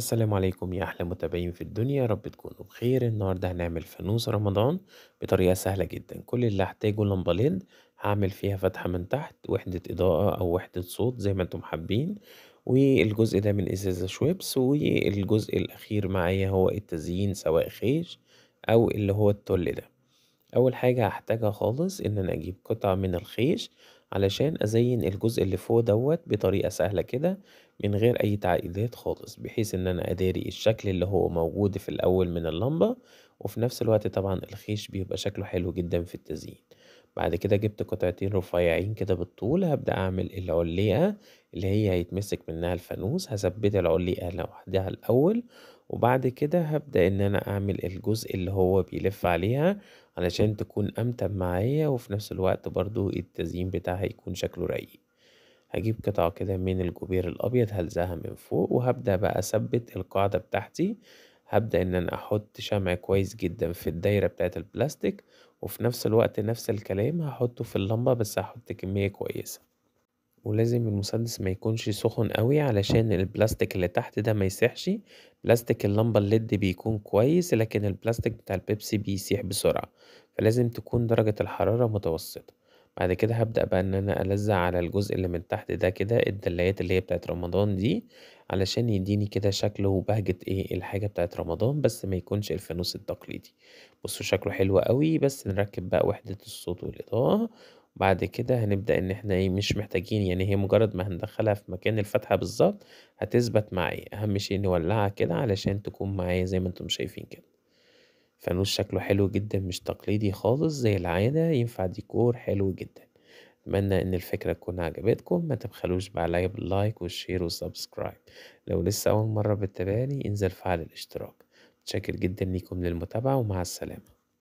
السلام عليكم يا أحلى متابعين في الدنيا رب تكونوا بخير النهاردة هنعمل فانوس رمضان بطريقة سهلة جدا كل اللي هحتاجه لمبة ليد هعمل فيها فتحة من تحت وحدة إضاءة أو وحدة صوت زي ما انتم حابين والجزء ده من إزازة شويبس والجزء الأخير معايا هو التزيين سواء خيش أو اللي هو التل ده أول حاجة هحتاجها خالص إن أنا أجيب قطعة من الخيش علشان أزين الجزء اللي فوق دوت بطريقة سهلة كده من غير أي تعقيدات خالص بحيث إن أنا أداري الشكل اللي هو موجود في الأول من اللمبة وفي نفس الوقت طبعا الخيش بيبقى شكله حلو جدا في التزيين بعد كده جبت قطعتين رفيعين كده بالطول هبدأ أعمل العليقة اللي هي هيتمسك منها الفانوس هثبت العليقة لوحدها الأول وبعد كده هبدأ إن أنا أعمل الجزء اللي هو بيلف عليها علشان تكون امتب معايا وفي نفس الوقت برضو التزيين بتاعها يكون شكله رايق هجيب قطعة كده من الجبير الأبيض هلزقها من فوق وهبدأ بقى أثبت القاعدة بتاعتي هبدأ إن أنا أحط شمع كويس جدا في الدايرة بتاعت البلاستيك وفي نفس الوقت نفس الكلام هحطه في اللمبة بس هحط كمية كويسة ولازم المسدس ما يكونش سخن قوي علشان البلاستيك اللي تحت ده ما يسيحش بلاستيك اللمبة الليد بيكون كويس لكن البلاستيك بتاع البيبسي بيسيح بسرعة فلازم تكون درجة الحرارة متوسطة بعد كده هبدأ بقى إن أنا ألزع على الجزء اللي من تحت ده كده الدلايات اللي هي بتاعت رمضان دي علشان يديني كده شكل وبهجة إيه الحاجة بتاعت رمضان بس ما يكونش الفانوس التقليدي بصوا شكله حلو قوي بس نركب بقى وحدة الصوت والإضاءة بعد كده هنبدأ إن إحنا إيه مش محتاجين يعني هي مجرد ما هندخلها في مكان الفتحة بالظبط هتثبت معايا أهم شيء نولعها كده علشان تكون معايا زي ما انتم شايفين كده فانوس شكله حلو جدا مش تقليدي خالص زي العادة ينفع ديكور حلو جدا أتمنى إن الفكرة تكون عجبتكم ما تبخلوش بعليا باللايك والشير والسبسكرايب لو لسه أول مرة بتتابعني انزل فعل الاشتراك متشكر جدا ليكم للمتابعة ومع السلامة